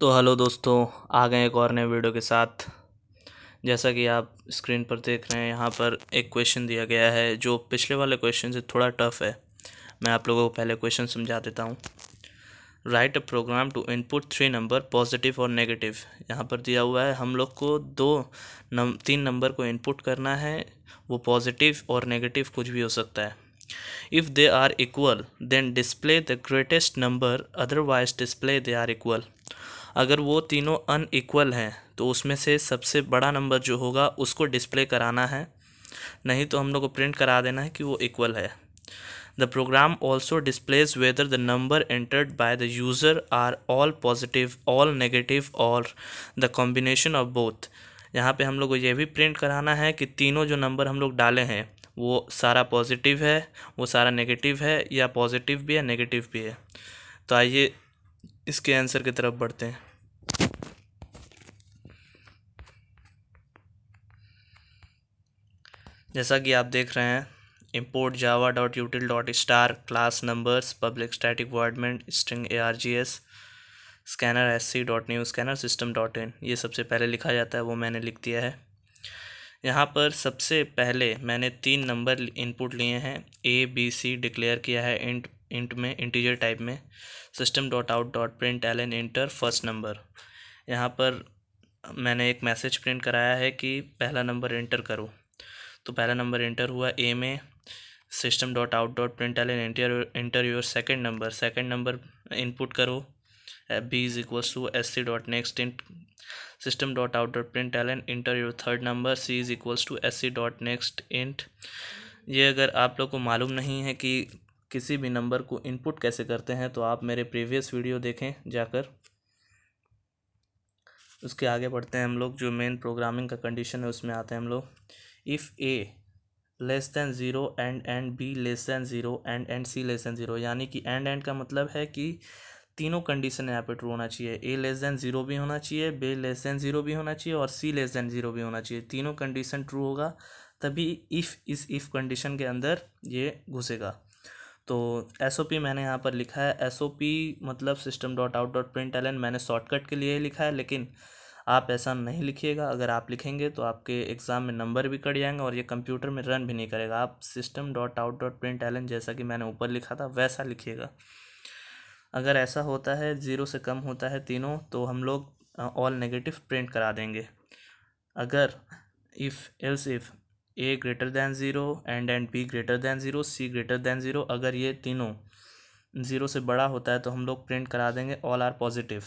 तो हेलो दोस्तों आ गए एक और नए वीडियो के साथ जैसा कि आप स्क्रीन पर देख रहे हैं यहाँ पर एक क्वेश्चन दिया गया है जो पिछले वाले क्वेश्चन से थोड़ा टफ है मैं आप लोगों को पहले क्वेश्चन समझा देता हूँ right a program to input three number positive और नेगेटिव यहाँ पर दिया हुआ है हम लोग को दो नम तीन नंबर को इनपुट करना है वो पॉजिटिव और नेगेटिव कुछ भी हो सकता है if they are equal then display the greatest number otherwise display they are equal अगर वो तीनों अनइक्वल हैं तो उसमें से सबसे बड़ा नंबर जो होगा उसको डिस्प्ले कराना है नहीं तो हम लोग को प्रिंट करा देना है कि वो इक्वल है the program also displays whether the number entered by the user are all positive all negative और द कॉम्बिनेशन ऑफ बोथ यहाँ पे हम लोग को ये भी प्रिंट कराना है कि तीनों जो नंबर हम लोग डाले हैं वो सारा पॉजिटिव है वो सारा नेगेटिव है या पॉजिटिव भी है नेगेटिव भी है तो आइए इसके आंसर की तरफ बढ़ते हैं जैसा कि आप देख रहे हैं import Java dot util dot star class numbers public static void main string A R G S scanner S C dot new scanner system dot in ये सबसे पहले लिखा जाता है वो मैंने लिख दिया है यहाँ पर सबसे पहले मैंने तीन नंबर इनपुट लिए हैं ए बी सी डिक्लेयर किया है इंट इंट में इंटीजर टाइप में system dot out dot print L N enter first number यहाँ पर मैंने एक मैसेज प्रिंट कराया है कि पहला नंबर इंटर करो तो पहला नंबर इंटर हुआ ए में system dot out dot print L N enter enter your second number second number input करो B is equals to S C dot next int system dot out dot print L N enter your third number C is equals to S C dot next int ये अगर आप लोग को मालूम नहीं है कि किसी भी नंबर को इनपुट कैसे करते हैं तो आप मेरे प्रीवियस वीडियो देखें जाकर उसके आगे बढ़ते हैं हम लोग जो मेन प्रोग्रामिंग का कंडीशन है उसमें आते हैं हम लोग if A less than zero and and B less than zero and and C less than zero यानी कि एंड एंड का मतलब है कि तीनों कंडीशन यहाँ पे ट्रू होना चाहिए ए लेस दैन ज़ीरो भी होना चाहिए बे लेस दैन ज़ीरो भी होना चाहिए और सी लेस दैन ज़ीरो भी होना चाहिए तीनों कंडीशन ट्रू होगा तभी इफ़ इस इफ़ कंडीशन के अंदर ये घुसेगा तो एस मैंने यहाँ पर लिखा है एस मतलब system dot out dot print L मैंने शॉर्टकट के लिए लिखा है लेकिन आप ऐसा नहीं लिखिएगा अगर आप लिखेंगे तो आपके एग्ज़ाम में नंबर भी कट जाएंगे और ये कंप्यूटर में रन भी नहीं करेगा आप system dot out dot print L जैसा कि मैंने ऊपर लिखा था वैसा लिखिएगा अगर ऐसा होता है ज़ीरो से कम होता है तीनों तो हम लोग ऑल नेगेटिव प्रिंट करा देंगे अगर if else if A greater than zero and and B greater than zero C greater than zero अगर ये तीनों ज़ीरो से बड़ा होता है तो हम लोग प्रिंट करा देंगे ऑल आर पॉजिटिव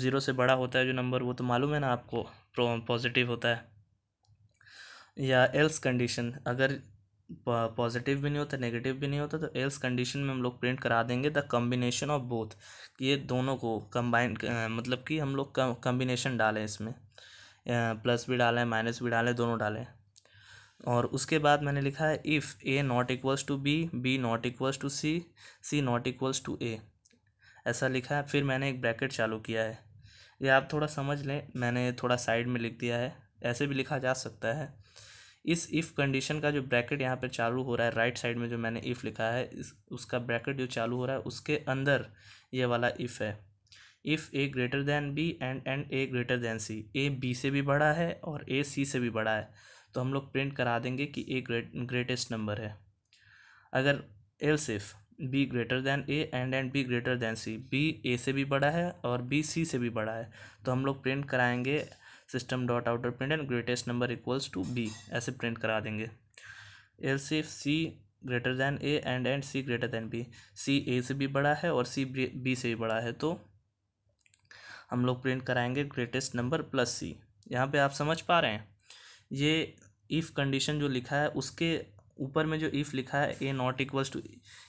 ज़ीरो से बड़ा होता है जो नंबर वो तो मालूम है ना आपको पॉजिटिव होता है या एल्स कंडीशन अगर पॉजिटिव भी नहीं होता नेगेटिव भी नहीं होता तो एल्स कंडीशन में हम लोग प्रिंट करा देंगे द कम्बिनेशन ऑफ बोथ ये दोनों को कंबाइन मतलब कि हम लोग कम्बिनेशन डालें इसमें प्लस भी डालें माइनस भी डालें दोनों डालें और उसके बाद मैंने लिखा है if A not equals to B B not equals to C C not equals to A ऐसा लिखा है फिर मैंने एक ब्रैकेट चालू किया है ये आप थोड़ा समझ लें मैंने थोड़ा साइड में लिख दिया है ऐसे भी लिखा जा सकता है इस इफ़ कंडीशन का जो ब्रैकेट यहाँ पर चालू हो रहा है राइट साइड में जो मैंने इफ़ लिखा है इस उसका ब्रैकेट जो चालू हो रहा है उसके अंदर ये वाला इफ़ है if A greater than B and and A greater than C A B से भी बड़ा है और ए सी से भी बड़ा है तो हम लोग प्रिंट करा देंगे कि ए ग्रेटेस्ट नंबर है अगर else if B greater than A and and B greater than C B A से भी बड़ा है और बी सी से भी बड़ा है तो हम लोग प्रिंट कराएंगे system dot outer print and greatest number equals to B ऐसे प्रिंट करा देंगे else if C greater than A and and C greater than B C A से भी बड़ा है और सी बी से भी बड़ा है तो हम लोग प्रिंट कराएंगे ग्रेटेस्ट नंबर प्लस सी यहाँ पे आप समझ पा रहे हैं ये इफ़ कंडीशन जो लिखा है उसके ऊपर में जो इफ़ लिखा है ए नॉट इक्वल्स टू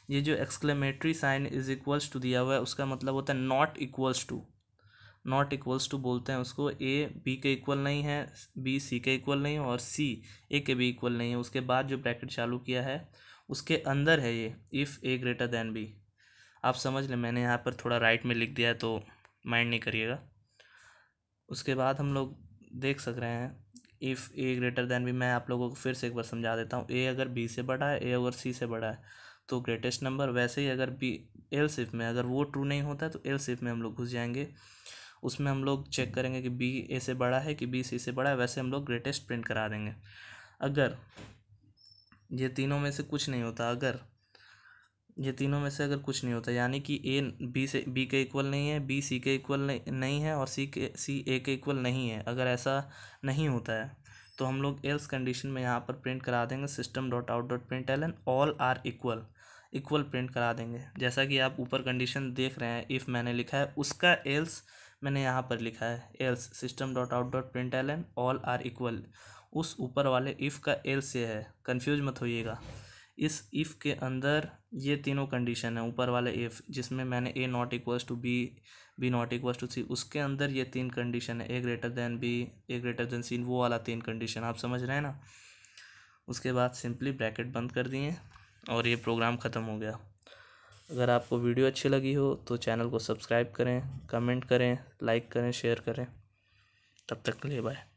ये जो exclamatory sign is equals to दिया हुआ है उसका मतलब होता है not equals to not equals to बोलते हैं उसको ए बी के इक्वल नहीं है बी सी के इक्वल नहीं है और सी ए के भी इक्वल नहीं है उसके बाद जो ब्रैकेट चालू किया है उसके अंदर है ये if A greater than B आप समझ लें मैंने यहाँ पर थोड़ा राइट में लिख दिया है तो माइंड नहीं करिएगा उसके बाद हम लोग देख सक रहे हैं if A greater than B मैं आप लोगों को फिर से एक बार समझा देता हूँ ए अगर बी से बड़ा है ए अगर सी से बड़ा है तो ग्रेटेस्ट नंबर वैसे ही अगर बी एल सिफ में अगर वो ट्रू नहीं होता है तो एल सिफ में हम लोग घुस जाएंगे उसमें हम लोग चेक करेंगे कि बी ए से बड़ा है कि बी सी से बड़ा है वैसे हम लोग ग्रेटेस्ट प्रिंट करा देंगे अगर ये तीनों में से कुछ नहीं होता अगर ये तीनों में से अगर कुछ नहीं होता यानी कि ए बी से बी के इक्वल नहीं है बी सी के इक्वल नहीं है और सी के सी ए के इक्वल नहीं है अगर ऐसा नहीं होता है तो हम लोग एल्स कंडीशन में यहाँ पर प्रिंट करा देंगे system dot out dot print L N all are equal equal print करा देंगे जैसा कि आप ऊपर कंडीशन देख रहे हैं इफ़ मैंने लिखा है उसका एल्स मैंने यहाँ पर लिखा है else system dot out dot print L N all are equal उस ऊपर वाले इफ़ का एल्स ये है कन्फ्यूज मत होइएगा इस इफ़ के अंदर ये तीनों कंडीशन है ऊपर वाले इफ़ जिसमें मैंने A not equals to B B not equals to C उसके अंदर ये तीन कंडीशन है A greater than B A greater than C वो वाला तीन कंडीशन आप समझ रहे हैं ना उसके बाद सिंपली ब्रैकेट बंद कर दिए और ये प्रोग्राम ख़त्म हो गया अगर आपको वीडियो अच्छी लगी हो तो चैनल को सब्सक्राइब करें कमेंट करें लाइक करें शेयर करें तब तक के लिए बाय